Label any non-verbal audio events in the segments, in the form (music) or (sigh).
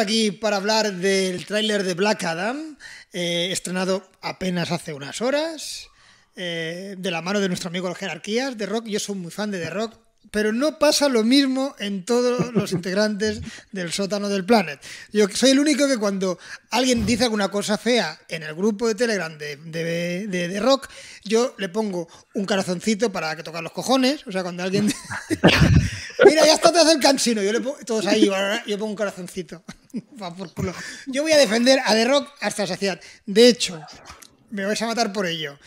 aquí para hablar del tráiler de Black Adam, eh, estrenado apenas hace unas horas, eh, de la mano de nuestro amigo de Jerarquías, de Rock. Yo soy muy fan de The Rock, pero no pasa lo mismo en todos los integrantes del sótano del planet. Yo soy el único que cuando alguien dice alguna cosa fea en el grupo de Telegram de, de, de, rock, yo le pongo un corazoncito para que toque los cojones. O sea, cuando alguien... (laughs) (laughs) Mira, ya está atrás del cansino. Yo le pongo, todos ahí, yo pongo un corazoncito. (laughs) Va por culo. Yo voy a defender a The Rock hasta la saciedad. De hecho, me vais a matar por ello.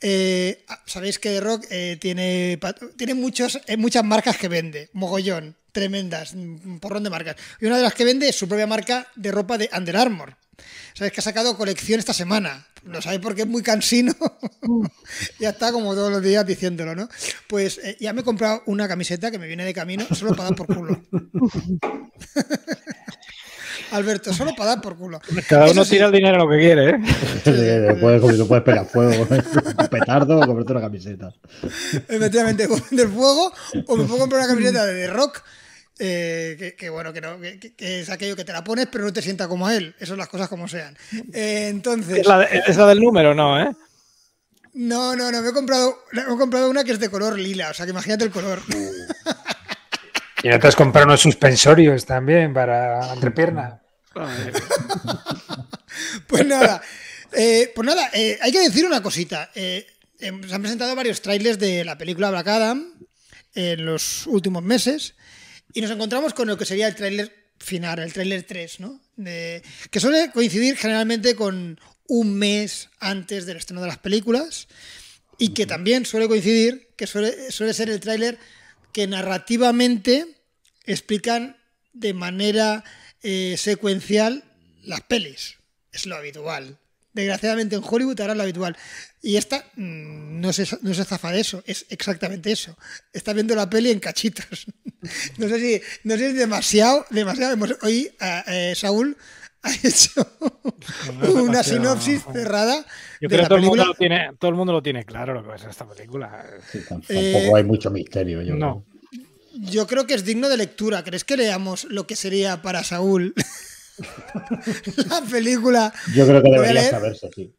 Eh, ah, sabéis que The Rock eh, tiene, tiene muchos, eh, muchas marcas que vende, mogollón, tremendas, un porrón de marcas. Y una de las que vende es su propia marca de ropa de Under Armour. Sabéis que ha sacado colección esta semana lo sabéis porque es muy cansino. (laughs) ya está como todos los días diciéndolo, ¿no? Pues eh, ya me he comprado una camiseta que me viene de camino solo para dar por culo. (laughs) Alberto, solo para dar por culo. Cada uno tira el dinero lo que quiere, ¿eh? puedes, no puedes pegar fuego, un petardo o comprarte una camiseta. Efectivamente, (laughs) del fuego o me puedo comprar una camiseta de rock eh, que, bueno, que, es aquello que te la pones pero no te sienta como él. Eso las cosas como sean. Eh, entonces. ¿Es la, del número no, ¿eh? No, no, no. Me he comprado, he comprado una que es de color lila. O sea, que imagínate el color. (laughs) Y no te comprado unos suspensorios también para entrepierna. (laughs) pues nada. pues nada, hay que decir una cosita. Em, se han presentado varios trailers de la película Black Adam en los últimos meses. Y nos encontramos con lo que sería el tráiler final, el tráiler 3, ¿no? que suele coincidir generalmente con un mes antes del estreno de las películas y que también suele coincidir, que suele, ser el tráiler que narrativamente explican de manera eh, secuencial las pelis. Es lo habitual desgraciadamente en Hollywood ahora es lo habitual. Y esta mm, no se, no se zafa de eso, es exactamente eso. Está viendo la peli en cachitos. (laughs) No sé si, no sé demasiado, demasiado. Hoy eh, eh, Saúl (laughs) ha hecho una sinopsis cerrada. Yo creo que todo, el mundo lo tiene, todo lo tiene claro lo que es esta película. Eh, tampoco hay mucho misterio. Yo creo que es digno de lectura. ¿Crees que leamos lo que sería para Saúl (laughs) (laughs) la película. Yo creo que debería saberse, sí.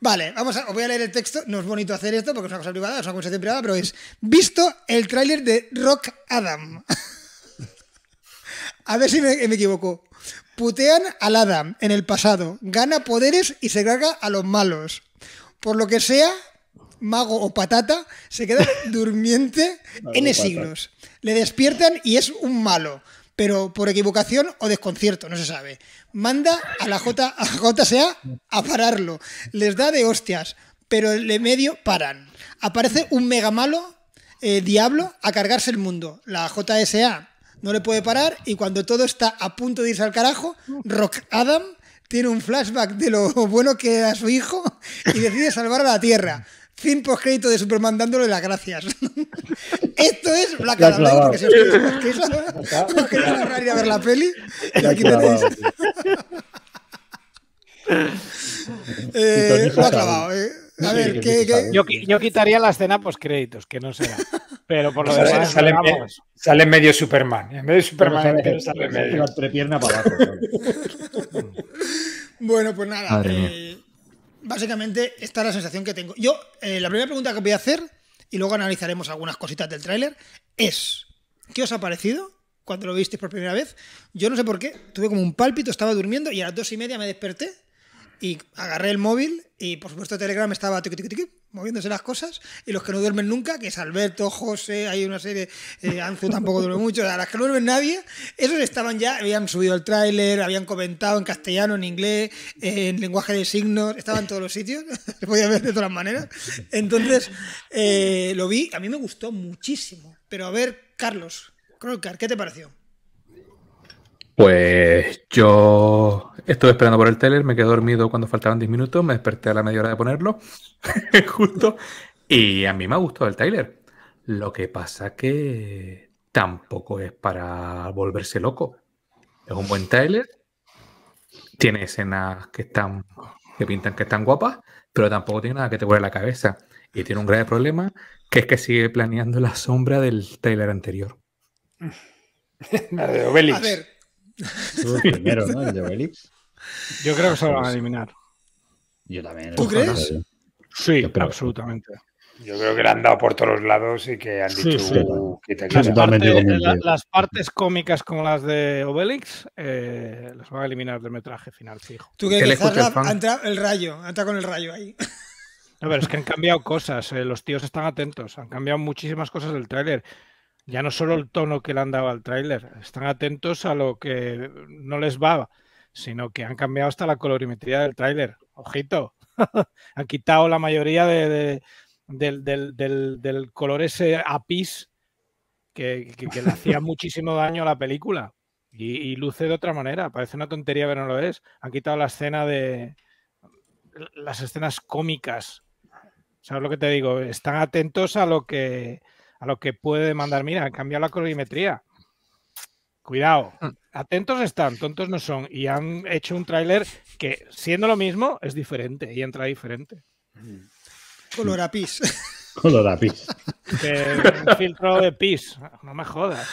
Vale, vamos a, os voy a leer el texto. No es bonito hacer esto porque es una cosa privada, es una conversación privada, pero es visto el tráiler de Rock Adam. (laughs) a ver si me, equivoco. Putean al Adam en el pasado, gana poderes y se carga a los malos. Por lo que sea, mago o patata, se queda (laughs) durmiente N siglos. Le despiertan y es un malo pero por equivocación o desconcierto, no se sabe. Manda a la J, a JSA a pararlo. Les da de hostias, pero el medio paran. Aparece un mega malo, eh, Diablo, a cargarse el mundo. La JSA no le puede parar y cuando todo está a punto de irse al carajo, Rock Adam tiene un flashback de lo (laughs) bueno que era su hijo y decide salvar a la Tierra. Fin poscréditos de Superman dándole las gracias. (laughs) Esto es Black Adam, ¿no? ¿eh? porque si os queréis, os queréis, os queréis ahorrar ir a ver la peli, (laughs) y aquí tenéis. eh, lo ha clavado, ¿eh? A ver, Yo, quitaría la escena poscréditos, que no será. Pero por lo menos demás. Sale, sale, medio Superman. En medio Superman sale, medio. La (laughs) entrepierna para abajo. bueno, pues nada básicamente esta es la sensación que tengo. Yo, eh, la primera pregunta que voy a hacer, y luego analizaremos algunas cositas del tráiler, es, ¿qué os ha parecido cuando lo visteis por primera vez? Yo no sé por qué, tuve como un pálpito, estaba durmiendo y a las dos y media me desperté y agarré el móvil y por supuesto Telegram estaba... tiqui, moviéndose las cosas y los que no duermen nunca, que es Alberto, José, hay una serie, eh, Anzu tampoco duerme mucho, a las que no duermen nadie, esos estaban ya, habían subido el tráiler, habían comentado en castellano, en inglés, en lenguaje de signos, estaban en todos los sitios, (laughs) se podía ver de todas maneras. Entonces, eh, lo vi, a mí me gustó muchísimo. Pero a ver, Carlos, Krolkar, ¿qué te pareció? Pues yo estuve esperando por el trailer, me quedé dormido cuando faltaban 10 minutos, me desperté a la media hora de ponerlo, (laughs) justo, y a mí me ha gustado el trailer. Lo que pasa que tampoco es para volverse loco. Es un buen trailer, tiene escenas que están que pintan que están guapas, pero tampoco tiene nada que te vuelva la cabeza. Y tiene un grave problema, que es que sigue planeando la sombra del trailer anterior. (laughs) A ver, yo creo que se lo van a ah, eliminar. Yo también. ¿Tú crees? Sí, absolutamente. Yo creo que le han dado por todos los lados y que han dicho que te las, partes, eh, las partes cómicas como las de Obelix eh, las van a eliminar del metraje final fijo. Tú que entra el rayo, entra con el rayo ahí. No, pero es que han cambiado cosas, eh, los tíos están atentos, han cambiado muchísimas cosas del tráiler ya no solo el tono que le han dado al tráiler, están atentos a lo que no les va, sino que han cambiado hasta la colorimetría del tráiler. Ojito, (laughs) han quitado la mayoría del, color ese apis que, le hacía (laughs) muchísimo daño a la película. Y, y, luce de otra manera. Parece una tontería, pero no lo es. Han quitado la escena de. las escenas cómicas. ¿Sabes lo que te digo? Están atentos a lo que a lo que puede demandar, mira, han cambiado la colorimetría. Cuidado, mm. atentos están, tontos no son. Y han hecho un tráiler que, siendo lo mismo, es diferente y entra diferente. Mm. Color a pis. (laughs) Un filtro de pis, no me jodas.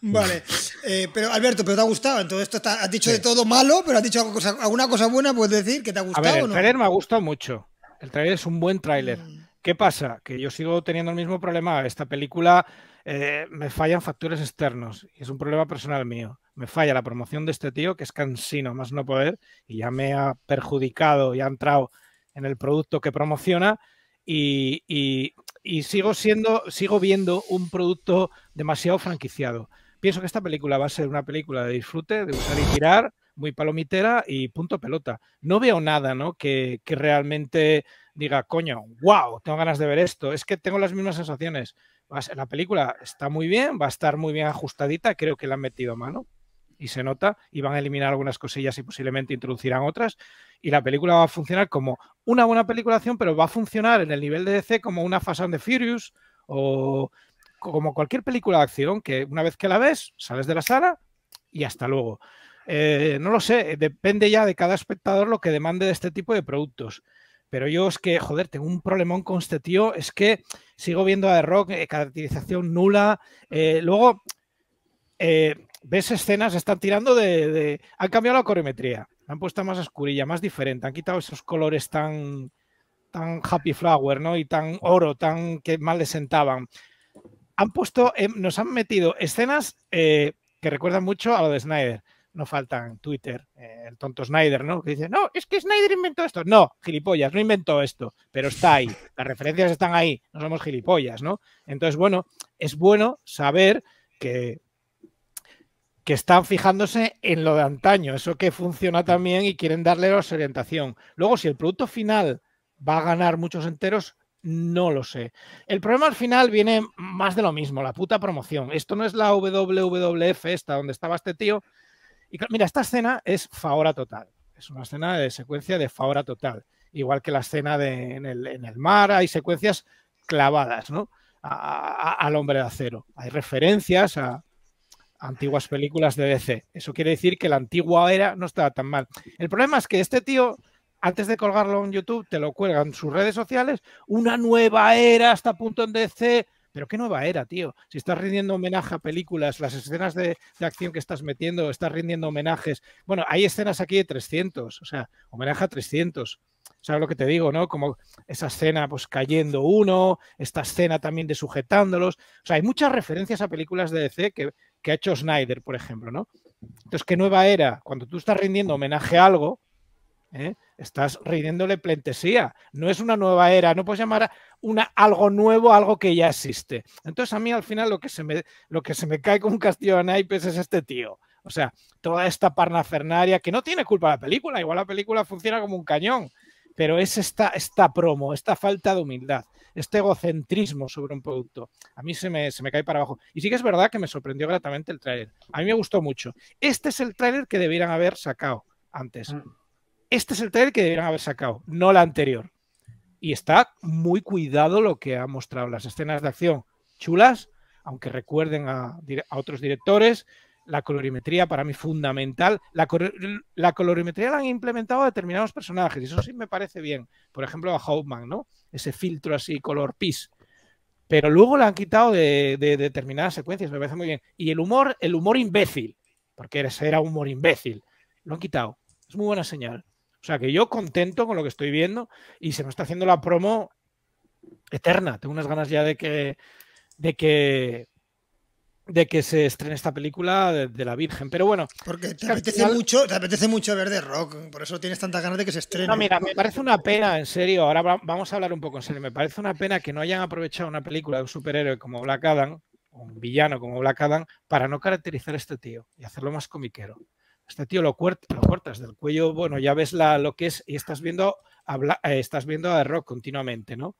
Vale, eh, pero Alberto, pero te ha gustado. Entonces, esto has dicho de todo malo, pero has dicho alguna cosa, buena, puedes decir que te ha gustado. A ver, el trailer me ha gustado mucho. El trailer es un buen tráiler. Mm. ¿Qué pasa? Que yo sigo teniendo el mismo problema. Esta película eh, me fallan factores externos y es un problema personal mío. Me falla la promoción de este tío, que es cansino, más no poder, y ya me ha perjudicado, y ha entrado en el producto que promociona y, sigo siendo, sigo viendo un producto demasiado franquiciado. Pienso que esta película va a ser una película de disfrute, de usar y tirar, muy palomitera y punto pelota. No veo nada, ¿no? Que, realmente diga, coño, wow, tengo ganas de ver esto. Es que tengo las mismas sensaciones. La película está muy bien, va a estar muy bien ajustadita, creo que la han metido a mano y se nota, y van a eliminar algunas cosillas y posiblemente introducirán otras, y la película va a funcionar como una buena peliculación, pero va a funcionar en el nivel de DC como una Fast and the Furious o como cualquier película de acción que una vez que la ves, sales de la sala y hasta luego. Eh, no lo sé, eh, depende ya de cada espectador lo que demande de este tipo de productos. Pero yo es que, joder, tengo un problemón con este tío, es que sigo viendo a The Rock, eh, caracterización nula. luego, ves escenas, están tirando de, Han cambiado la coreometría, han puesto más oscurilla, más diferente, han quitado esos colores tan, tan happy flower, ¿no? Y tan oro, tan que mal le sentaban. Han puesto, em, nos han metido escenas que recuerdan mucho a lo de Snyder no faltan Twitter, eh, el tonto Snyder, ¿no? Que dice, no, es que Snyder inventó esto. No, gilipollas, no inventó esto, pero está ahí. Las referencias están ahí, no somos gilipollas, ¿no? Entonces, bueno, es bueno saber que, que están fijándose en lo de antaño, eso que funciona también y quieren darle la orientación. Luego, si el producto final va a ganar muchos enteros, no lo sé. El problema al final viene más de lo mismo, la puta promoción. Esto no es la WWF esta donde estaba este tío, y mira, esta escena es faora total. Es una escena de secuencia de faora total. Igual que la escena de, en, el, mar, hay secuencias clavadas ¿no? al hombre de acero. Hay referencias a, antiguas películas de DC. Eso quiere decir que la antigua era no estaba tan mal. El problema es que este tío, antes de colgarlo en YouTube, te lo cuelgan en sus redes sociales, una nueva era está a punto en DC, pero qué nueva era, tío. Si estás rindiendo homenaje a películas, las escenas de, acción que estás metiendo, estás rindiendo homenajes. Bueno, hay escenas aquí de 300, o sea, homenaje a 300. ¿Sabes lo que te digo, no? Como esa escena, pues cayendo uno, esta escena también de sujetándolos. O sea, hay muchas referencias a películas de DC que, que ha hecho Snyder, por ejemplo, ¿no? Entonces, qué nueva era, cuando tú estás rindiendo homenaje a algo, ¿eh? Estás rindiéndole plentesía. No es una nueva era. No puedes llamar una, algo nuevo algo que ya existe. Entonces, a mí al final lo que se me, lo que se me cae con un castillo de naipes es este tío. O sea, toda esta parnafernaria que no tiene culpa la película. Igual la película funciona como un cañón. Pero es esta, promo, esta falta de humildad, este egocentrismo sobre un producto. A mí se me, se me cae para abajo. Y sí que es verdad que me sorprendió gratamente el tráiler. A mí me gustó mucho. Este es el tráiler que debieran haber sacado antes. Mm este es el trailer que deberían haber sacado, no la anterior. Y está muy cuidado lo que ha mostrado. Las escenas de acción chulas, aunque recuerden a, otros directores. La colorimetría para mí fundamental. La, colorimetría la han implementado a determinados personajes eso sí me parece bien. Por ejemplo, a Hauptmann, ¿no? Ese filtro así, color pis. Pero luego la han quitado de, determinadas secuencias, me parece muy bien. Y el humor, el humor imbécil, porque ese era humor imbécil, lo han quitado. Es muy buena señal. O sea que yo contento con lo que estoy viendo y se me está haciendo la promo eterna. Tengo unas ganas ya de que, de que, de que se estrene esta película de, la Virgen. Pero bueno. Porque te apetece mucho, te apetece mucho ver de rock, por eso tienes tantas ganas de que se estrene. No, mira, me parece una pena, en serio. Ahora vamos a hablar un poco en serio. Me parece una pena que no hayan aprovechado una película de un superhéroe como Black Adam, un villano como Black Adam, para no caracterizar a este tío y hacerlo más comiquero este tío lo, cortas del cuello, bueno, ya ves la, lo que es y estás viendo, habla, eh, estás viendo a Rock continuamente, ¿no?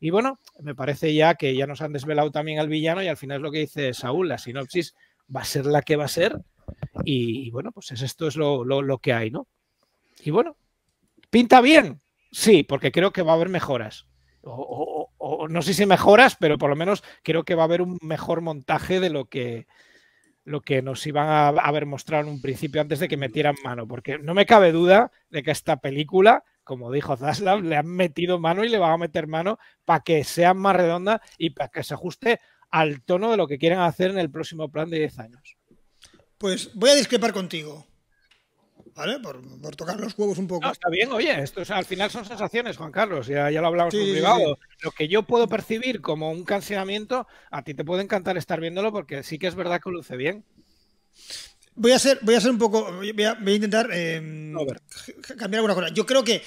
Y bueno, me parece ya que ya nos han desvelado también al villano y al final es lo que dice Saúl, la sinopsis va a ser la que va a ser y, bueno, pues esto es lo, lo, que hay, ¿no? Y bueno, pinta bien, sí, porque creo que va a haber mejoras. o no sé si mejoras, pero por lo menos creo que va a haber un mejor montaje de lo que, lo que nos iban a haber mostrado en un principio antes de que metieran mano, porque no me cabe duda de que esta película, como dijo Zaslav, le han metido mano y le van a meter mano para que sea más redonda y para que se ajuste al tono de lo que quieren hacer en el próximo plan de 10 años. Pues voy a discrepar contigo. ¿vale? Por, tocar los huevos un poco. Ah, está bien, oye, esto al final son sensaciones, Juan Carlos, ya, ya lo hablamos en privado. Lo que yo puedo percibir como un cancionamiento, a ti te puede encantar estar viéndolo porque sí que es verdad que luce bien. Voy a ser, voy a ser un poco, voy a, intentar em, cambiar alguna cosa. Yo creo que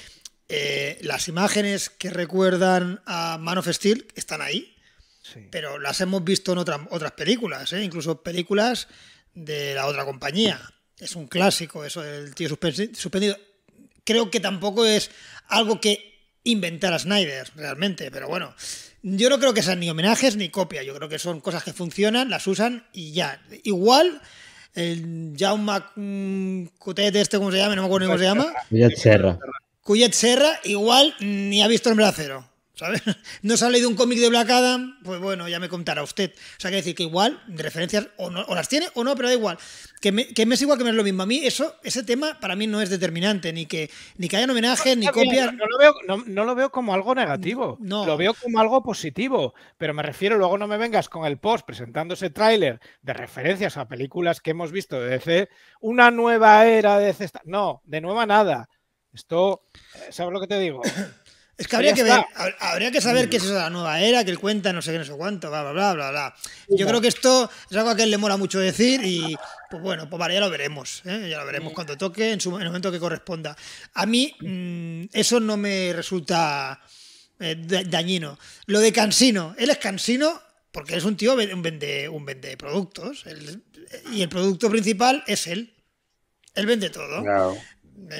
eh, las imágenes que recuerdan a Man of Steel están ahí, pero las hemos visto en otras, otras películas, ¿eh? incluso películas de la otra compañía es un clásico eso del tío suspendido. Creo que tampoco es algo que inventara Snyder, realmente, pero bueno. Yo no creo que sean ni homenajes ni copia yo creo que son cosas que funcionan, las usan y ya. Igual, el Jaume Cote este, ¿cómo se llama? No me acuerdo cómo se llama. Cuyet Serra. Cuyet Serra, igual ni ha visto el brazo (laughs) No se ha un cómic de Black Adam, pues bueno, ya me contará usted. O sea, que decir que igual, de referencias, o, las tiene o no, pero da igual. Que me, es igual que me es lo mismo. A mí eso, ese tema para mí no es determinante, ni que, ni que haya homenaje, ni copias. No, lo veo, como algo negativo, lo veo como algo positivo, pero me refiero, luego no me vengas con el post presentando ese tráiler de referencias a películas que hemos visto de DC, una nueva era de DC. No, de nueva nada. Esto, eh, ¿sabes lo que te digo? (coughs) Es que habría que ver, que saber qué es esa la nueva era, que él cuenta, no sé qué, no sé cuánto, bla, bla, bla, bla, bla. Yo creo que esto es algo a que él le mola mucho decir y, pues bueno, pues ya lo veremos, ¿eh? ya lo veremos cuando toque, en, su, el momento que corresponda. A mí mm, eso no me resulta eh, dañino. Lo de Cansino, él es Cansino porque es un tío, un vende, un vende productos y el producto principal es él. Él vende todo.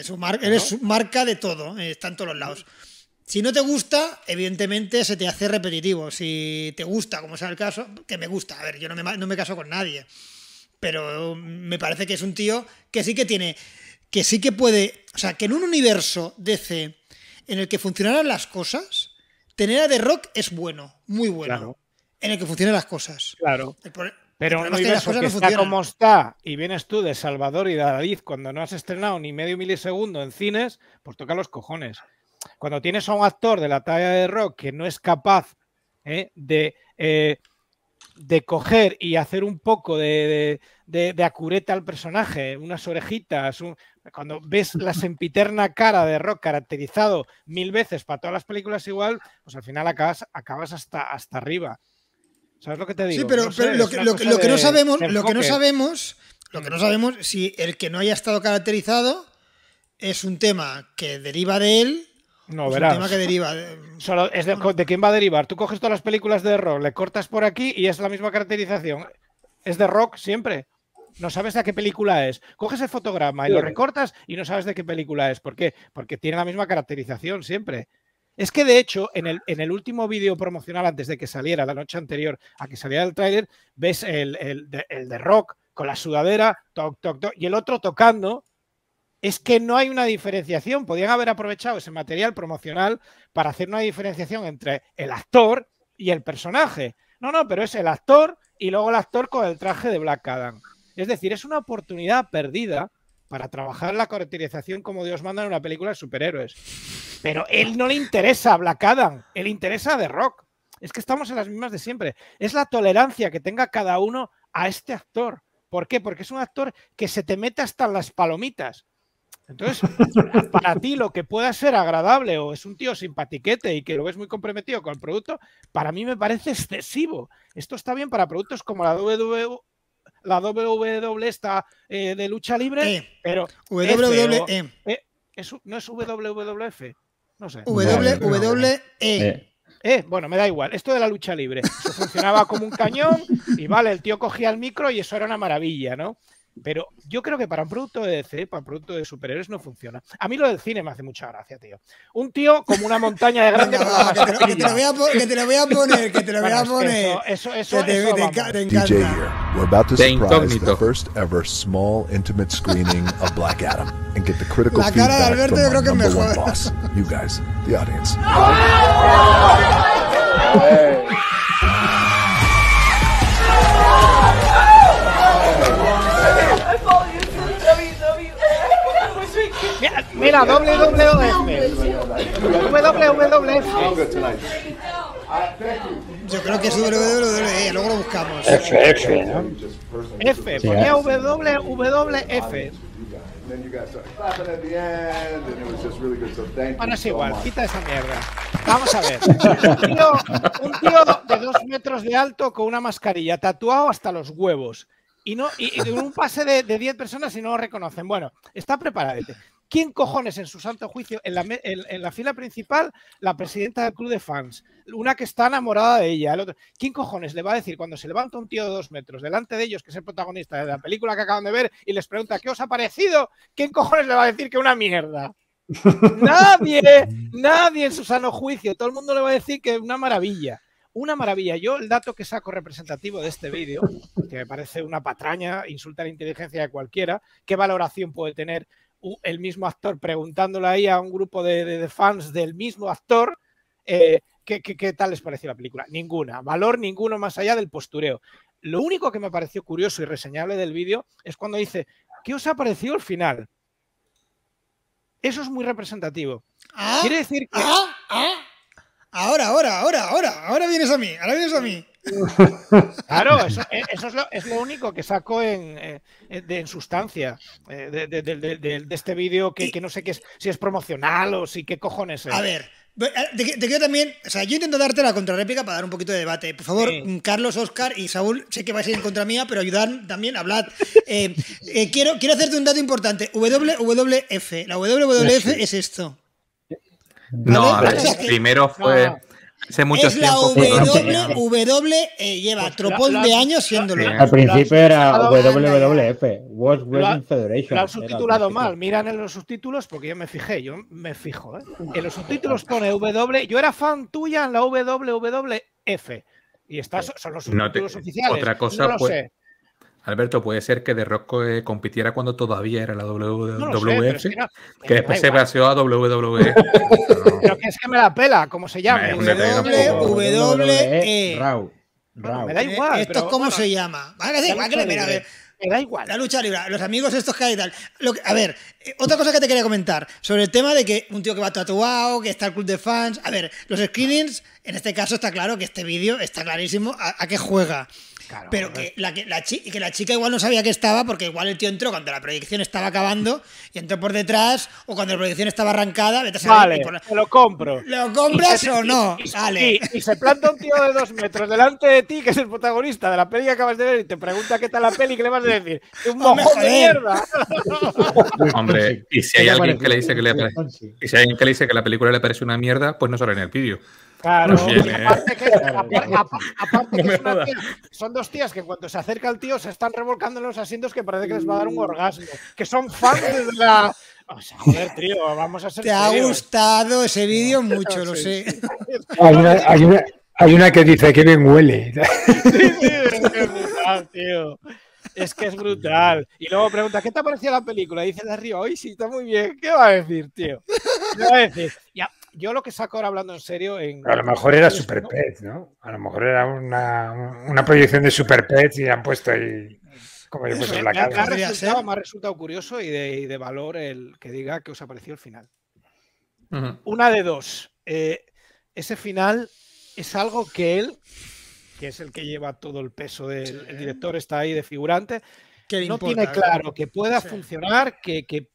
su él es marca de todo, eh, está en todos los lados. Si no te gusta, evidentemente se te hace repetitivo. Si te gusta, como sea el caso, que me gusta. A ver, yo no me, caso con nadie. Pero me parece que es un tío que sí que tiene. Que sí que puede. O sea, que en un universo DC en el que funcionaran las cosas, tener a The Rock es bueno, muy bueno. En el que funcionan las cosas. Claro. pero está como está y vienes tú de Salvador y de David cuando no has estrenado ni medio milisegundo en cines, pues toca los cojones cuando tienes a un actor de la talla de Rock que no es capaz ¿eh? de, eh, de coger y hacer un poco de, de, acureta al personaje, unas orejitas, cuando ves la (laughs) sempiterna cara de Rock caracterizado mil veces para todas las películas igual, pues al final acabas, hasta, hasta arriba. ¿Sabes lo que te digo? Sí, pero, lo, que, no sabemos, lo que no sabemos, lo que no mm. sabemos, si el que no haya estado caracterizado es un tema que deriva de él no, verás. tema que deriva. De... es de, quién va a derivar? Tú coges todas las películas de rock, le cortas por aquí y es la misma caracterización. Es de rock siempre. No sabes de qué película es. Coges el fotograma y lo recortas y no sabes de qué película es. ¿Por qué? Porque tiene la misma caracterización siempre. Es que de hecho, en el, último vídeo promocional, antes de que saliera, la noche anterior a que saliera el tráiler, ves el, de, el de rock con la sudadera, toc, toc, toc, y el otro tocando es que no hay una diferenciación. Podían haber aprovechado ese material promocional para hacer una diferenciación entre el actor y el personaje. No, no, pero es el actor y luego el actor con el traje de Black Adam. Es decir, es una oportunidad perdida para trabajar la caracterización como Dios manda en una película de superhéroes. Pero él no le interesa a Black Adam, él interesa a The Rock. Es que estamos en las mismas de siempre. Es la tolerancia que tenga cada uno a este actor. ¿Por qué? Porque es un actor que se te mete hasta las palomitas. Entonces, (laughs) para ti lo que pueda ser agradable o es un tío simpatiquete y que lo ves muy comprometido con el producto, para mí me parece excesivo. Esto está bien para productos como la WWE, la está eh, de lucha libre, eh, pero WWE eh. no es WWF, no sé. WWE. E. bueno, me da igual, esto de la lucha libre. Eso funcionaba como un cañón y vale, el tío cogía el micro y eso era una maravilla, ¿no? Pero yo creo que para un producto de DC, para un producto de superhéroes, no funciona. A mí lo del cine me hace mucha gracia, tío. Un tío como una montaña de grande. (laughs) que, te, que, te lo voy a que te lo voy a poner, que te lo voy a poner. Eso, eso, eso, te, eso te, DJ here. We're about to surprise the first ever small intimate screening of Black Adam and get the critical La cara de Alberto yo creo que mejor. boss. You guys, the audience. (laughs) Mira, WWF. WWF. Yo creo que es W. E, luego lo buscamos. F, F, ¿no? F, ponía ¿eh? WWF. Bueno, es igual, quita esa mierda. Vamos a ver. Un tío, de dos metros de alto con una mascarilla, tatuado hasta los huevos. Y, no, y, un pase de 10 personas y no lo reconocen. Bueno, está preparado. ¿Quién cojones en su santo juicio, en la, fila principal, la presidenta del club de fans, una que está enamorada de ella, el otro, ¿quién cojones le va a decir cuando se levanta un tío de dos metros delante de ellos, que es el protagonista de la película que acaban de ver, y les pregunta qué os ha parecido? ¿Quién cojones le va a decir que una mierda? (laughs) nadie, nadie en su sano juicio, todo el mundo le va a decir que una maravilla una maravilla. Yo el dato que saco representativo de este vídeo, que me parece una patraña, insulta la inteligencia de cualquiera, qué valoración puede tener, el mismo actor preguntándole ahí a un grupo de, fans del mismo actor eh, ¿qué, tal les pareció la película. Ninguna, valor ninguno más allá del postureo. Lo único que me pareció curioso y reseñable del vídeo es cuando dice, ¿qué os ha parecido el final? Eso es muy representativo. Ah, Quiere decir que... Ah, ah. Ahora, ahora, ahora, ahora, ahora vienes a mí, ahora vienes a mí. Claro, eso, eh, es, lo, único que saco en, eh, sustancia eh, de, este vídeo que, no sé qué si es promocional o si qué cojones es. A ver, te, quiero también, o sea, yo intento darte la contrarréplica para dar un poquito de debate. Por favor, mm, Carlos, Oscar y Saúl, sé que vais a ir en contra mía, pero ayudad también, hablad. Eh, (laughs) quiero, quiero hacerte un dato importante. WWF. La WWF es esto. No, a ver, primero fue es la W, w eh, lleva pues tropón de años siéndolo. Al principio era WWF, World Wrestling Federation. subtitulado mal, miran en los subtítulos porque yo me fijé, yo me fijo. ¿eh? En los subtítulos pone W, yo era fan tuya en la WWF y está, son los subtítulos oficiales. Otra cosa, no lo sé. Alberto, puede ser que The Rock eh, compitiera cuando todavía era la WWF, que, eh, después se pasó a WWE. (laughs) pero, que es que me la pela, ¿cómo se llama? WWE. Ah, me da ah, igual. ¿Esto cómo se llama? Vale, vale, mira, a ver. Me da igual. La lucha libre, los amigos estos que hay tal. a ver, eh, otra cosa que te quería comentar sobre el tema de que un tío que va tatuado, que está el club de fans. A ver, los screenings, en este caso está claro que este vídeo está clarísimo a qué juega pero que la, que, la chica, igual no sabía que estaba porque igual el tío entró cuando la proyección estaba acabando y entró por detrás o cuando la proyección estaba arrancada. vale, te lo compro. ¿Lo compras o no? Y, Y, se planta un tío de dos metros delante de ti que es el protagonista de la peli que acabas de ver y te pregunta qué tal la peli qué le vas a decir. ¡Es ¡Un mojón de mierda! (laughs) Hombre, y si hay alguien que le dice que que le dice que la película le parece una mierda, pues no sale en el vídeo. Claro. ¿eh? aparte, que, son dos tías que cuando se acerca el tío se están revolcando en los asientos que parece que les va a dar un orgasmo. Que son fans de la. O sea, joder, tío, vamos a ser. Te ha gustado ese vídeo mucho, lo sé. Hay una, que dice que bien huele. Sí, sí, es que es brutal, tío. Es que es brutal. Y luego pregunta, ¿qué te ha parecido la película? Y dice de arriba, hoy sí, está muy bien. ¿Qué va a decir, tío? ¿Qué va a decir? Ya, yo lo que saco ahora hablando en serio. En, a lo mejor era Super Pets, ¿no? A lo mejor era una, proyección de Super Pet y han puesto ahí. Como yo pues, la cara. Ha resultado, me ha resultado curioso y de, valor el que diga que os ha parecido el final. Una de dos. Eh, ese final es algo que él, que es el que lleva todo el peso del director, está ahí de figurante, no tiene claro que pueda funcionar, que, que,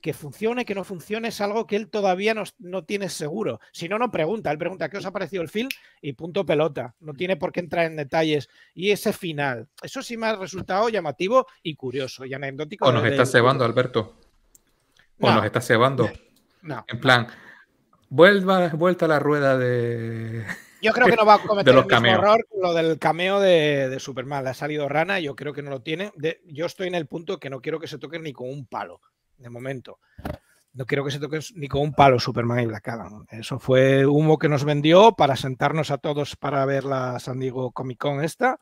que funcione, que no funcione, es algo que él todavía no, tiene seguro. Si no, no pregunta. Él pregunta qué os ha parecido el film y punto pelota. No tiene por qué entrar en detalles. Y ese final. Eso sí me ha resultado llamativo y curioso y anecdótico. O nos está cebando, Alberto. O nos está cebando. En plan, vuelva, vuelta a la rueda de. (laughs) Yo creo que no va a cometer el mismo error lo del cameo de, Superman. ha salido rana, yo creo que no lo tiene. yo estoy en el punto que no quiero que se toque ni con un palo de momento. No quiero que se toque ni con un palo Superman y Black Adam. Eso fue humo que nos vendió para sentarnos a todos para ver la San Diego Comic Con esta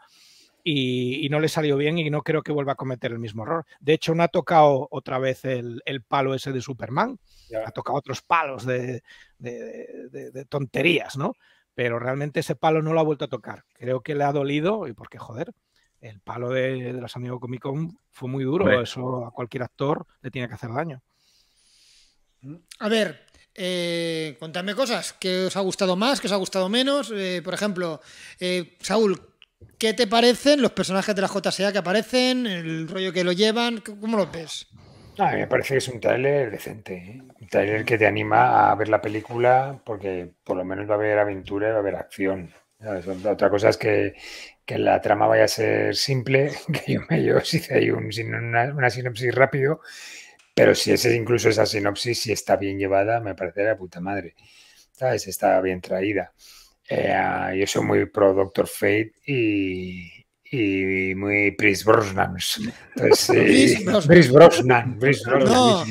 y, no le salió bien y no creo que vuelva a cometer el mismo error. De hecho, no ha tocado otra vez el, palo ese de Superman, ha tocado otros palos de, de, tonterías, ¿no? Pero realmente ese palo no lo ha vuelto a tocar. Creo que le ha dolido y porque joder el palo de, de la San Comic Con fue muy duro. Eso a cualquier actor le tiene que hacer daño. Mm. A ver, eh, contadme cosas. ¿Qué os ha gustado más? ¿Qué os ha gustado menos? Eh, por ejemplo, eh, Saúl, ¿qué te parecen los personajes de la JSA que aparecen? ¿El rollo que lo llevan? ¿Cómo lo ves? A mí me parece que es un trailer decente, un trailer que te anima a ver la película porque por lo menos va a haber aventura y va a haber acción. Otra cosa es que, que, la trama vaya a ser simple, (laughs) que yo me yo si hay un, una, una, sinopsis rápido, pero si ese, incluso esa sinopsis, si está bien llevada, me parece la puta madre. ¿Sabes? Está bien traída. Eh, ah, yo soy muy pro Doctor Fate y, y muy Pris (laughs) Brosnan. Chris Brosnan. Brosnan. No.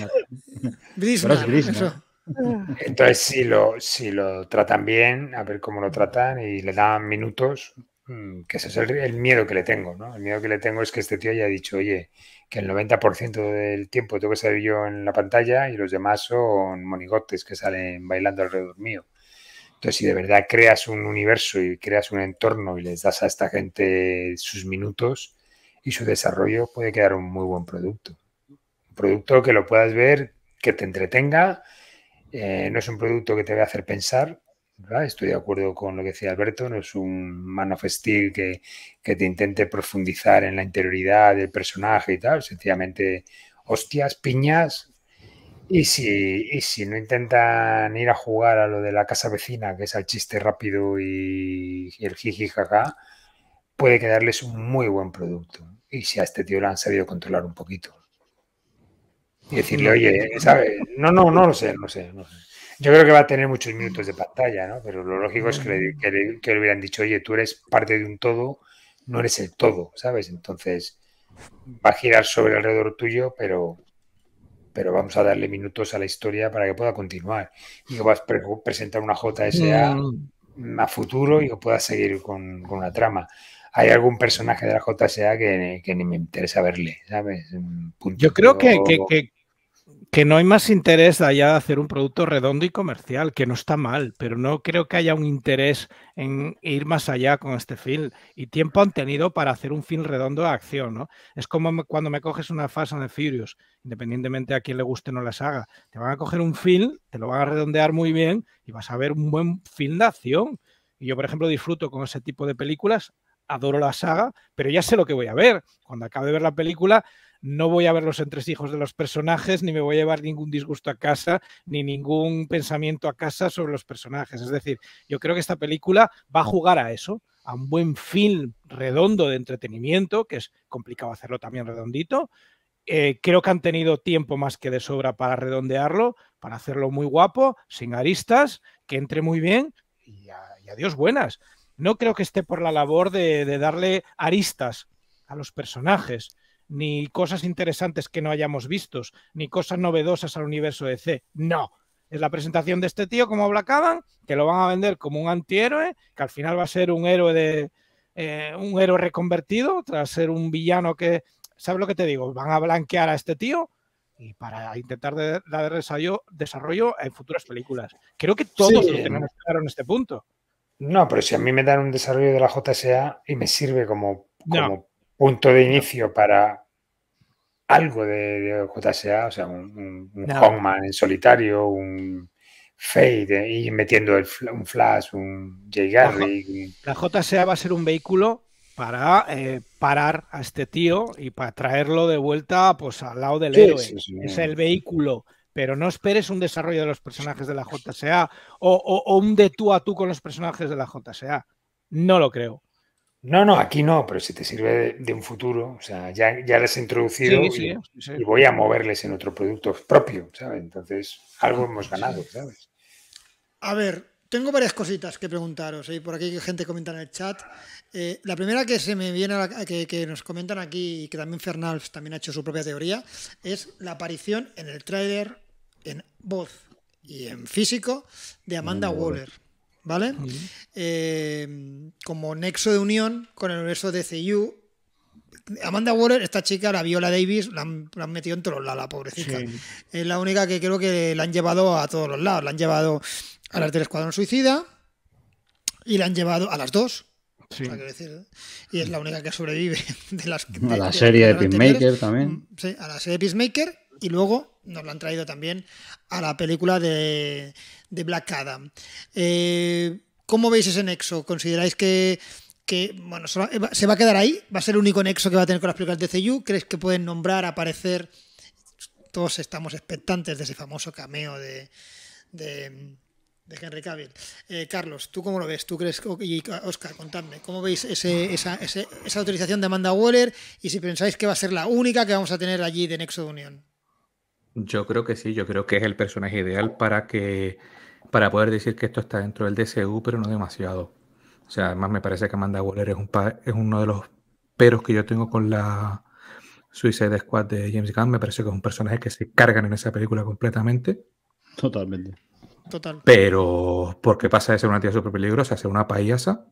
Brosnan. Ah. Entonces, si lo, si lo tratan bien, a ver cómo lo tratan y le dan minutos, mm, que ese es el, miedo que le tengo, El miedo que le tengo es que este tío haya dicho, oye, que el 90% del tiempo tengo que ser yo en la pantalla y los demás son monigotes que salen bailando alrededor mío. Entonces, si de verdad creas un universo y creas un entorno y les das a esta gente sus minutos y su desarrollo, puede quedar un muy buen producto. Un producto que lo puedas ver, que te entretenga, eh, no es un producto que te va a hacer pensar, estoy de acuerdo con lo que decía Alberto, no es un Man of Steel que, te intente profundizar en la interioridad del personaje y tal, sencillamente hostias, piñas. Y si, si no intentan ir a jugar a lo de la casa vecina, que es al chiste rápido y, el jiji jaja, puede quedarles un muy buen producto. Y si a este tío lo han sabido controlar un poquito y decirle, oye, ¿sabes? No, no, no lo sé, no sé, no sé. Yo creo que va a tener muchos minutos de pantalla, ¿no? Pero lo lógico es que le, hubieran dicho, oye, tú eres parte de un todo, no eres el todo, ¿sabes? Entonces va a girar sobre alrededor tuyo, pero, pero vamos a darle minutos a la historia para que pueda continuar. Y que puedas presentar una JSA mm. a futuro y que puedas seguir con, con, una trama. Hay algún personaje de la JSA que, que ni me interesa verle, ¿sabes? Yo creo que que, que no hay más interés allá de hacer un producto redondo y comercial, que no está mal, pero no creo que haya un interés en ir más allá con este film. Y tiempo han tenido para hacer un film redondo de acción, ¿no? Es como cuando me coges una fase de the Furious, independientemente a quién le guste o no la saga. Te van a coger un film, te lo van a redondear muy bien y vas a ver un buen film de acción. Y yo, por ejemplo, disfruto con ese tipo de películas, adoro la saga, pero ya sé lo que voy a ver. Cuando acabe de ver la película, no voy a ver los entresijos de los personajes, ni me voy a llevar ningún disgusto a casa, ni ningún pensamiento a casa sobre los personajes. Es decir, yo creo que esta película va a jugar a eso, a un buen film redondo de entretenimiento, que es complicado hacerlo también redondito. Eh, creo que han tenido tiempo más que de sobra para redondearlo, para hacerlo muy guapo, sin aristas, que entre muy bien y, a, adiós buenas. No creo que esté por la labor de, de darle aristas a los personajes ni cosas interesantes que no hayamos visto, ni cosas novedosas al universo de C. No. Es la presentación de este tío como Black que lo van a vender como un antihéroe, que al final va a ser un héroe de. Eh, un héroe reconvertido, tras ser un villano que. ¿Sabes lo que te digo? Van a blanquear a este tío y para intentar dar desarrollo, en futuras películas. Creo que todos lo tenemos claro en este punto. No, pero si a mí me dan un desarrollo de la JSA y me sirve como, punto de inicio para algo de, JSA, o sea, un, un en solitario, un Fade, eh, y metiendo un Flash, un Jay Garrick. La, JSA va a ser un vehículo para eh, parar a este tío y para traerlo de vuelta pues, al lado del héroe. es el vehículo pero no esperes un desarrollo de los personajes de la JSA o, o, un de tú a tú con los personajes de la JSA. No lo creo. No, no, aquí no, pero si te sirve de, un futuro, o sea, ya, les he introducido y, voy a moverles en otro producto propio, ¿sabes? Entonces, algo hemos ganado, ¿sabes? A ver, tengo varias cositas que preguntaros, y ¿eh? por aquí hay gente comenta en el chat. Eh, la primera que se me viene a la, que, que, nos comentan aquí y que también Fernalf también ha hecho su propia teoría es la aparición en el trailer en voz y en físico de Amanda Waller. ¿vale? Eh, como nexo de unión con el universo de C.U. Amanda Waller, esta chica, la Viola Davis, la han, metido en todos lados, la pobrecita. Es la única que creo que la han llevado a todos los lados. La han llevado a las del Escuadrón Suicida y la han llevado a las dos. y es la única que sobrevive (laughs) de las A la serie de Peacemaker también. Mm, sí, a la serie de Peacemaker y luego nos la han traído también a la película de de Black Adam. Eh, ¿Cómo veis ese nexo? ¿Consideráis que, que bueno, eh, se va a quedar ahí? ¿Va a ser el único nexo que va a tener con las películas de CU? ¿Crees que pueden nombrar, aparecer? Todos estamos expectantes de ese famoso cameo de, de, de Henry Cavill. Eh, Carlos, ¿tú cómo lo ves? ¿Tú crees? Y Oscar, contadme, ¿cómo veis esa autorización de Amanda Waller? Y si pensáis que va a ser la única que vamos a tener allí de nexo de unión. Yo creo que sí, yo creo que es el personaje ideal para que para poder decir que esto está dentro del DCU, pero no demasiado. O sea, además me parece que Amanda Waller es, un es uno de los peros que yo tengo con la Suicide Squad de James Gunn. Me parece que es un personaje que se cargan en esa película completamente. Totalmente. Total. Pero porque pasa de ser una tía súper peligrosa a ser una payasa.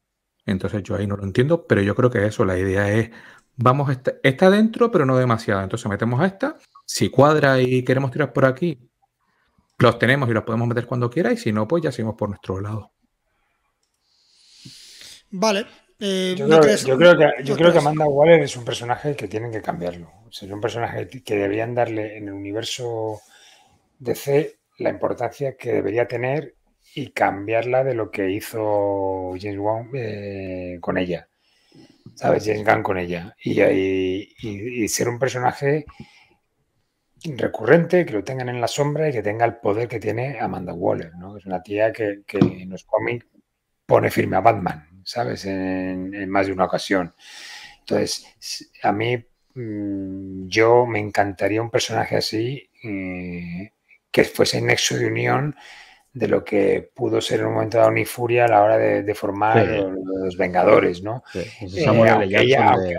Entonces yo ahí no lo entiendo, pero yo creo que eso, la idea es, vamos, está dentro, pero no demasiado. Entonces metemos a esta. Si cuadra y queremos tirar por aquí, los tenemos y los podemos meter cuando quiera y si no, pues ya seguimos por nuestro lado. Vale. Eh, yo, creo, que, yo creo Amanda Waller es un personaje que tienen que cambiarlo. O es un personaje que deberían darle en el universo DC la importancia que debería tener y cambiarla de lo que hizo James Wan eh, con ella. ¿Sabes? James Gunn con ella. y ser un personaje recurrente, que lo tengan en la sombra y que tenga el poder que tiene Amanda Waller, ¿no? Es una tía que, que en los cómics pone firme a Batman, ¿sabes? En, más de una ocasión. Entonces, a mí mm, yo me encantaría un personaje así eh, que fuese nexo de unión de lo que pudo ser en un momento de la furia a la hora de, formar los, Vengadores, ¿no? Eh,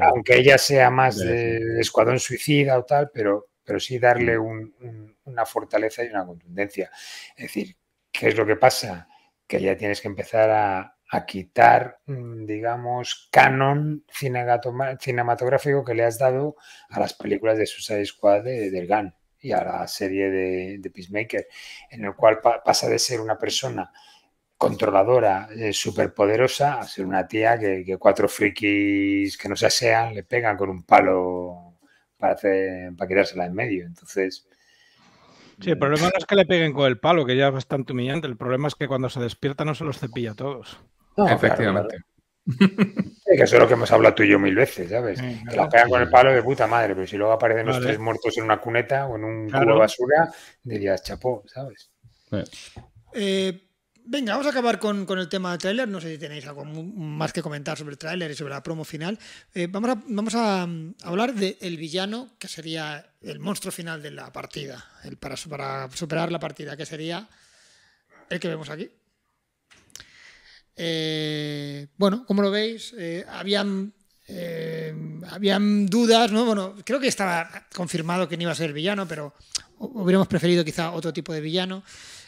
aunque, ella, sea más de, de Escuadrón Suicida o tal, pero, pero sí darle mm. una fortaleza y una contundencia. Es decir, ¿qué es lo que pasa? Que ya tienes que empezar a, quitar, mm, digamos, canon cinematográfico que le has dado a las películas de Suicide Squad de, del y a la serie de, Peacemaker, en el cual pasa de ser una persona controladora, eh, superpoderosa, a ser una tía que, que, cuatro frikis que no se asean le pegan con un palo para, hacer, en medio. Entonces. Sí, el mm. problema no es que le peguen con el palo, que ya es bastante humillante. El problema es que cuando se despierta no se los cepilla a todos. Efectivamente. eso es lo que hemos hablado tú y yo mil veces, ¿sabes? pegan con el palo de puta madre, pero si luego aparecen los tres muertos en una cuneta o en un culo de basura, dirías chapó, ¿sabes? Eh, Venga, vamos a acabar con, el tema del tráiler. No sé si tenéis algo más que comentar sobre el tráiler y sobre la promo final. Eh, vamos a, mm, hablar del villano, que sería el monstruo final de la partida, el para, para superar la partida, que sería el que vemos aquí. Eh, bueno, como lo veis, eh, habían, habían dudas, ¿no? Bueno, creo que estaba confirmado que no iba a ser villano, pero hubiéramos preferido quizá otro tipo de villano.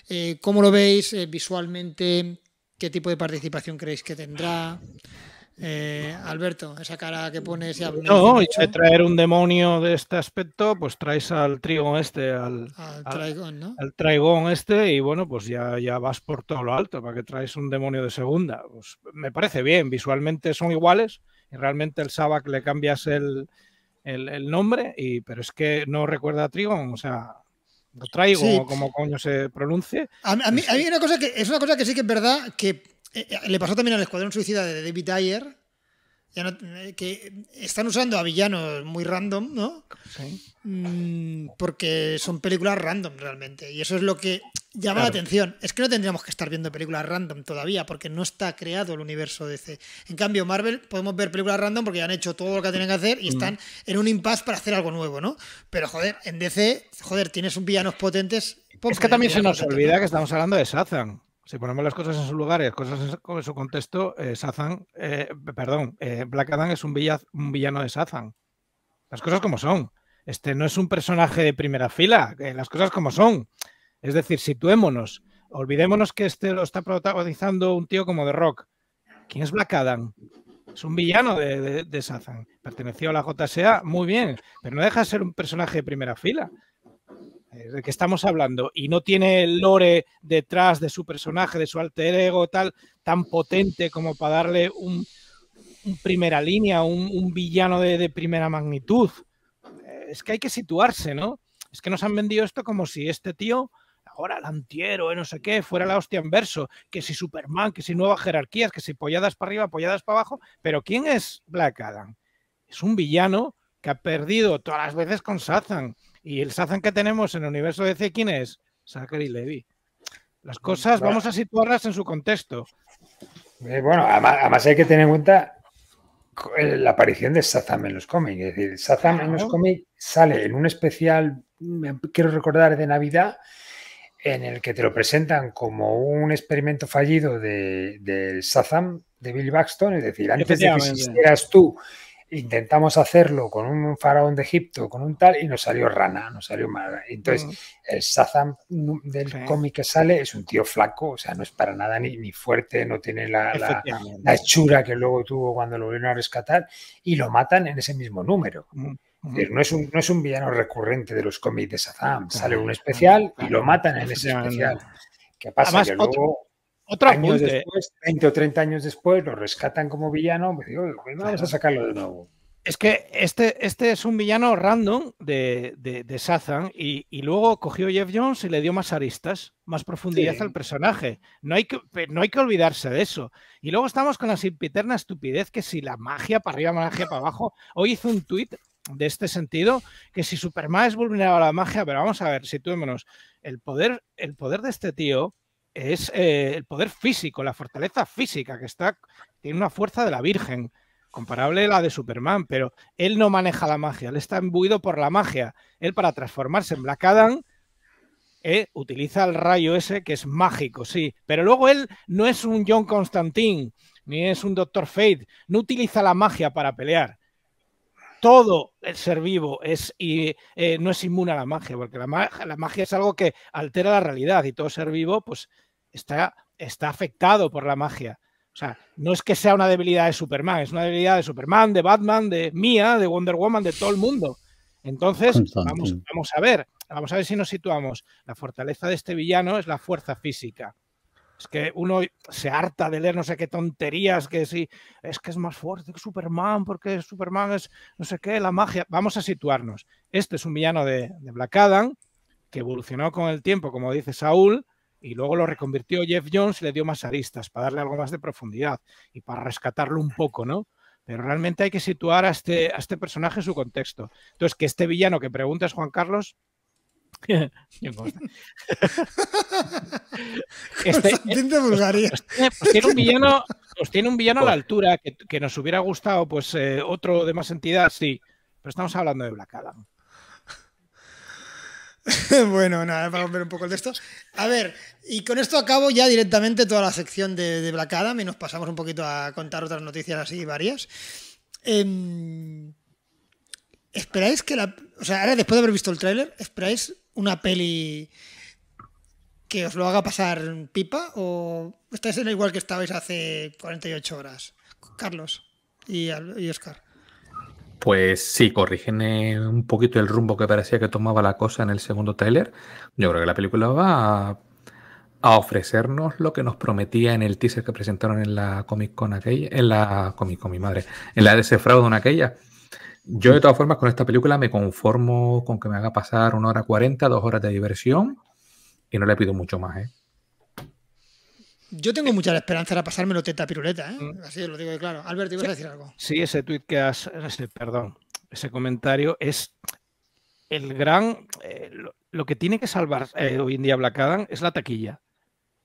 Eh, ¿Cómo lo veis eh, visualmente? ¿Qué tipo de participación creéis que tendrá? Eh, Alberto, esa cara que pones. no, y traer un demonio de este aspecto, pues traes al Trigón este, al, trigón, ¿no? al este, y bueno, pues ya, ya vas por todo lo alto para que traes un demonio de segunda. Pues me parece bien, visualmente son iguales, y realmente el Sabac le cambias el, nombre, y, pero es que no recuerda a Trigón, o sea, traigo, como coño se pronuncie. A, mí, una cosa que, es una cosa que sí que es verdad que eh, eh, le pasó también al Escuadrón Suicida de David Ayer, eh, que están usando a villanos muy random, ¿no? Mm, porque son películas random realmente. Y eso es lo que llama la atención. Es que no tendríamos que estar viendo películas random todavía, porque no está creado el universo DC. En cambio, Marvel podemos ver películas random porque ya han hecho todo lo que tienen que hacer y están mm. en un impasse para hacer algo nuevo, ¿no? Pero joder, en DC, joder, tienes un villanos potentes. es que también se nos olvida que estamos hablando de Shazam. Si ponemos las cosas en su lugar las cosas en su contexto, eh, Sazan, eh, perdón, eh, Black Adam es un, un villano de Sazan Las cosas como son. Este no es un personaje de primera fila, las cosas como son. Es decir, situémonos. Olvidémonos que este lo está protagonizando un tío como The Rock. ¿Quién es Black Adam? Es un villano de, de, Sazan. Perteneció a la JSA, muy bien, pero no deja de ser un personaje de primera fila. Eh, de que estamos hablando. Y no tiene el lore detrás de su personaje, de su alter ego, tal, tan potente como para darle un, primera línea, un, villano de, de, primera magnitud. Eh, es que hay que situarse, ¿no? Es que nos han vendido esto como si este tío ahora Lantiero, no sé qué, fuera la hostia en verso, que si Superman, que si nuevas jerarquías, que si polladas para arriba, polladas para abajo. Pero ¿quién es Black Adam? Es un villano que ha perdido todas las veces con Sazan. Y el Sazan que tenemos en el universo de DC, ¿quién es? Zachary Levi Las cosas vamos a situarlas en su contexto. Eh, bueno, además, hay que tener en cuenta eh, la aparición de Sazam en los cómics. Es decir, en los cómics sale en un especial, quiero recordar, de Navidad, en el que te lo presentan como un experimento fallido del Shazam Sazam de Bill Baxton, es decir, antes de que existieras tú, intentamos hacerlo con un faraón de Egipto, con un tal, y nos salió rana, nos salió mal. Entonces, mm. el Sazam mm, del cómic que sale es un tío flaco, o sea, no es para nada ni, fuerte, no tiene la, hechura que luego tuvo cuando lo vino a rescatar, y lo matan en ese mismo número. Mm no, es un, no es un villano recurrente de los cómics de Shazam. Sale un especial y lo matan en ese especial. ¿Qué pasa? que luego, después, 20 o 30 años después, lo rescatan como villano. Pues vamos a sacarlo de nuevo. Es que este, este es un villano random de, de, Shazam y, luego cogió Jeff Jones y le dio más aristas, más profundidad al personaje. No hay, que, no hay que olvidarse de eso. Y luego estamos con la sempiterna estupidez que si la magia para arriba, magia para abajo. Hoy hizo un tuit de este sentido, que si Superman es vulnerable a la magia, pero vamos a ver, situémonos, el poder, el poder de este tío es eh, el poder físico, la fortaleza física, que está, tiene una fuerza de la Virgen, comparable a la de Superman, pero él no maneja la magia, él está imbuido por la magia. Él para transformarse en Black Adam eh, utiliza el rayo ese que es mágico, sí, pero luego él no es un John Constantine, ni es un Doctor Fate, no utiliza la magia para pelear todo el ser vivo es, y, eh, no es inmune a la magia, porque la magia, es algo que altera la realidad y todo ser vivo pues, está, afectado por la magia. O sea, no es que sea una debilidad de Superman, es una debilidad de Superman, de Batman, de Mia, de Wonder Woman, de todo el mundo. Entonces, vamos a ver, vamos a ver si nos situamos. La fortaleza de este villano es la fuerza física. Es que uno se harta de leer no sé qué tonterías, que sí, es que es más fuerte que Superman, porque Superman es no sé qué, la magia. Vamos a situarnos. Este es un villano de, de Black Adam, que evolucionó con el tiempo, como dice Saúl, y luego lo reconvirtió Jeff Jones y le dio más aristas para darle algo más de profundidad y para rescatarlo un poco, ¿no? Pero realmente hay que situar a este, a este personaje en su contexto. Entonces, que este villano que preguntas, Juan Carlos, (laughs) (laughs) este, Bulgaria. Este, este, pues, tiene un villano, pues, tiene un villano a la altura que, nos hubiera gustado, pues eh, otro de más entidad, sí. Pero estamos hablando de Black Adam. (laughs) bueno, nada, para romper un poco el texto. A ver, y con esto acabo ya directamente toda la sección de, de Black Adam y nos pasamos un poquito a contar otras noticias así varias. Em, ¿Esperáis que la. O sea, ahora después de haber visto el tráiler, ¿esperáis una peli que os lo haga pasar pipa o estáis en igual que estabais hace 48 horas, Carlos y, Oscar? Pues sí, corrigen un poquito el rumbo que parecía que tomaba la cosa en el segundo trailer Yo creo que la película va a, ofrecernos lo que nos prometía en el teaser que presentaron en la Comic Con aquella, en la Comic Con mi madre, en la de ese fraude en aquella, yo, de todas formas, con esta película me conformo con que me haga pasar una hora cuarenta, dos horas de diversión y no le pido mucho más, ¿eh? Yo tengo mucha esperanza de pasármelo teta piruleta, ¿eh? Mm. así lo digo de claro. Albert, ¿te a decir algo? Sí, ese tweet que has, perdón, ese comentario es el gran, eh, lo, que tiene que salvar eh, hoy en día Black Adam es la taquilla.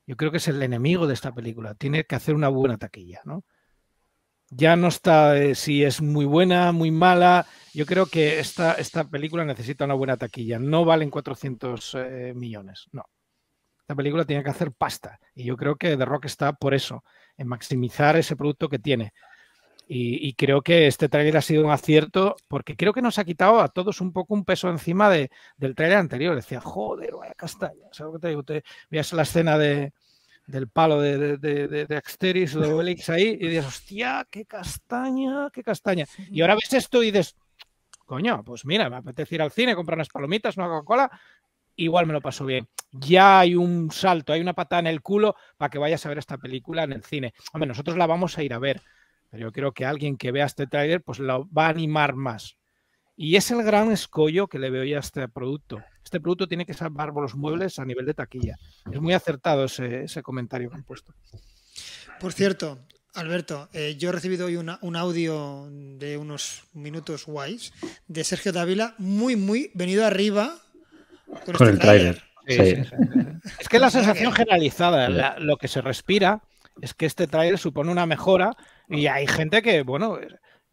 Yo creo que es el enemigo de esta película. Tiene que hacer una buena taquilla, ¿no? ya no está eh, si es muy buena, muy mala. Yo creo que esta, película necesita una buena taquilla. No valen 400 eh, millones, no. Esta película tiene que hacer pasta. Y yo creo que The Rock está por eso, en maximizar ese producto que tiene. Y, creo que este trailer ha sido un acierto porque creo que nos ha quitado a todos un poco un peso encima del trailer anterior. Decía, joder, vaya castaña. ¿Sabes lo que te digo? la escena de, del palo de, de, de, o de Obelix ahí y dices, hostia, qué castaña, qué castaña. Y ahora ves esto y dices, coño, pues mira, me apetece ir al cine, comprar unas palomitas, una Coca-Cola, igual me lo paso bien. Ya hay un salto, hay una patada en el culo para que vayas a ver esta película en el cine. Hombre, nosotros la vamos a ir a ver, pero yo creo que alguien que vea este tráiler pues la va a animar más. Y es el gran escollo que le veo ya a este producto este producto tiene que salvar los muebles a nivel de taquilla. Es muy acertado ese, comentario que han puesto. Por cierto, Alberto, eh, yo he recibido hoy un audio de unos minutos guays de Sergio Dávila, muy, muy venido arriba con, el este tráiler. es que la sensación generalizada, lo que se respira, es que este tráiler supone una mejora y hay gente que, bueno,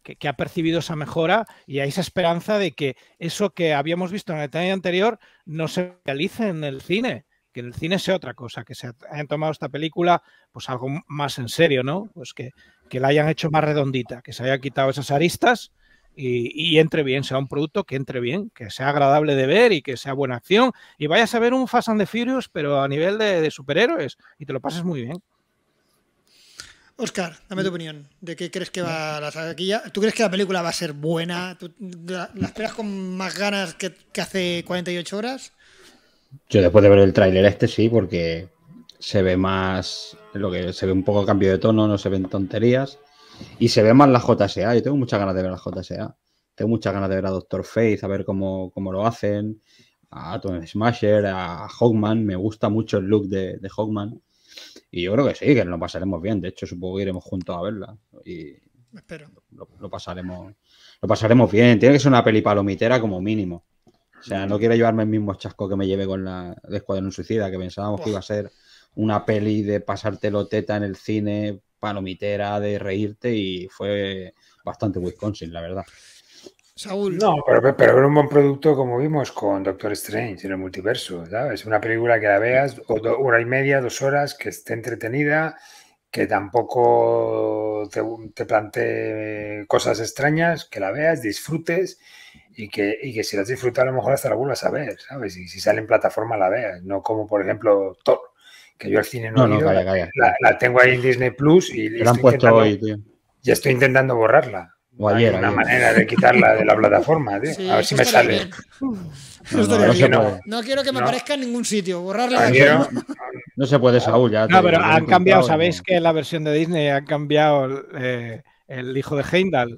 que, ha percibido esa mejora y hay esa esperanza de que eso que habíamos visto en el año anterior no se realice en el cine, que en el cine sea otra cosa, que se hayan tomado esta película pues algo más en serio, ¿no? Pues que, que la hayan hecho más redondita, que se haya quitado esas aristas y, entre bien, sea un producto que entre bien, que sea agradable de ver y que sea buena acción y vayas a ver un Fast and the Furious pero a nivel de, de superhéroes y te lo pases muy bien. Oscar, dame tu mm. opinión. ¿De qué crees que va mm. la saquilla? ¿Tú crees que la película va a ser buena? la, esperas con más ganas que, hace 48 horas? Yo después de ver el tráiler este sí, porque se ve más, lo que se ve un poco cambio de tono, no se ven tonterías y se ve más la JSA. Yo tengo muchas ganas de ver la JSA. Tengo muchas ganas de ver a Doctor Faith, a ver cómo, lo hacen, a Tom Smasher, a Hawkman. Me gusta mucho el look de, de Hawkman y yo creo que sí, que lo pasaremos bien. De hecho, supongo que iremos juntos a verla. Y Espero. Lo, pasaremos, lo pasaremos bien. Tiene que ser una peli palomitera como mínimo. O sea, no quiero llevarme el mismo chasco que me llevé con la de Escuadrón Suicida, que pensábamos que iba a ser una peli de pasártelo teta en el cine, palomitera, de reírte, y fue bastante Wisconsin, la verdad. No, pero, pero, un buen producto como vimos con Doctor Strange en el multiverso. ¿sabes? Una película que la veas o hora y media, dos horas, que esté entretenida, que tampoco te, plante plantee cosas extrañas, que la veas, disfrutes y que, si la has disfrutado a lo mejor hasta la vuelvas a ver, ¿sabes? Y si sale en plataforma la veas, no como por ejemplo Thor, que yo al cine no, La, tengo ahí en Disney Plus y... Ya estoy intentando borrarla una manera de quitarla de la plataforma, a ver si me sale. No, quiero, que me aparezca en ningún sitio. Borrarla. Ah, no, se puede, Saúl. Ya no, pero han cambiado. Sabéis que la versión de Disney han cambiado eh, el hijo de Heimdall.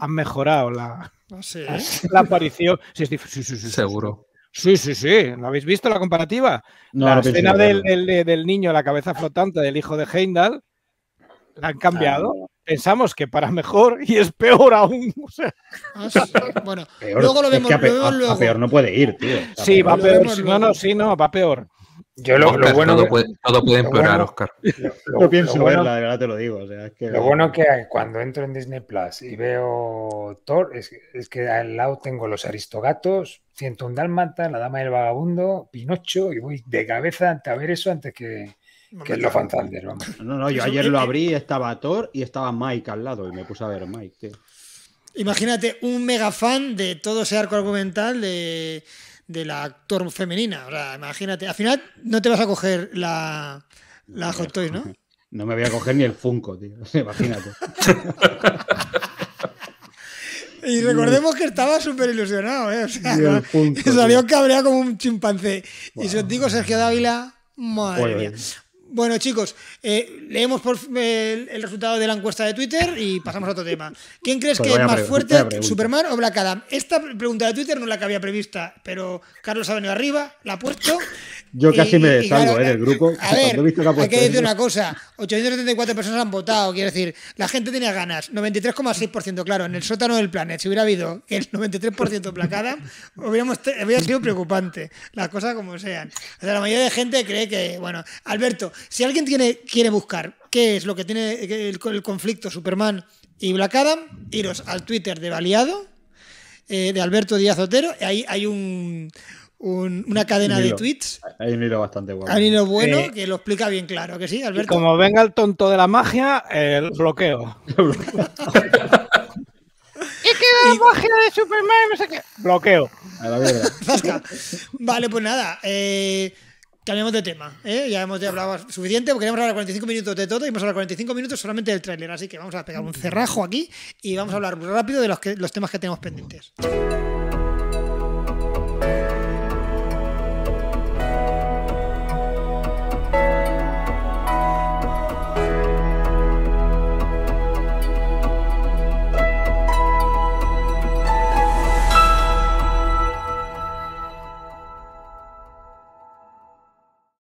Han mejorado la, ah, la aparición. Sí, sí, sí, Seguro. Sí, sí, sí. ¿No habéis visto la comparativa? la escena del, niño, la cabeza flotante del hijo de Heimdall, la han cambiado. Ah, pensamos que para mejor y es peor aún. (laughs) O sea. Ah, (laughs) bueno, luego lo vemos. a, peor, peor, no puede ir, tío. sí, va peor. no, no, sí, no, va peor. Yo lo, lo bueno todo, puede, empeorar, Oscar. (laughs) Lo, pienso verla, de verdad te lo digo. es que... Lo bueno que cuando entro en Disney Plus y veo Thor es, que al lado tengo los Aristogatos, un Dalmata, La Dama del Vagabundo, Pinocho y voy de cabeza a ver eso antes que, que es lo fantástico vamos. No, no, yo ayer lo abrí, estaba Thor y estaba Mike al lado y me puse a ver Mike, tío. Imagínate un mega fan de todo ese arco argumental de, la actor femenina. O sea, imagínate. Al final no te vas a coger la, la Hot Toys, ¿no? (laughs) No me voy a coger ni el Funko, tío. (laughs) Imagínate. (laughs) Y recordemos que estaba súper ilusionado, ¿eh? O salió cabreado como un chimpancé. Y si os digo Sergio Dávila, madre mía. Bueno, chicos, eh, leemos por el, resultado de la encuesta de Twitter y pasamos a otro tema. ¿Quién crees pues que es más fuerte, Superman o Black Adam? Esta pregunta de Twitter no la que había prevista, pero Carlos ha venido arriba, la ha puesto yo casi me salgo, eh, del grupo. A hay que decir una cosa: 874 personas han votado. Quiero decir, la gente tenía ganas. 93,6%, claro. En el sótano del planeta. si hubiera habido el 93% placada, hubiéramos, hubiera sido preocupante. Las cosas como sean. O sea, la mayoría de gente cree que, bueno, Alberto, si alguien tiene, quiere buscar qué es lo que tiene el, conflicto Superman y Black Adam, iros al Twitter de Baleado. Eh, de Alberto Díaz Otero, ahí hay un, una cadena de tweets. Hay un hilo bastante bueno. Hay un bueno que lo explica bien claro, que sí, Alberto. Como venga el tonto de la magia, el bloqueo. (laughs) y que la magia de Superman, Bloqueo. (laughs) vale, pues nada. Eh, cambiamos de tema. ¿eh? Ya hemos hablado suficiente, porque queríamos hablar 45 minutos de todo y a hablar 45 minutos solamente del tráiler. Así que vamos a pegar un cerrajo aquí y vamos a hablar rápido de los temas que tenemos pendientes.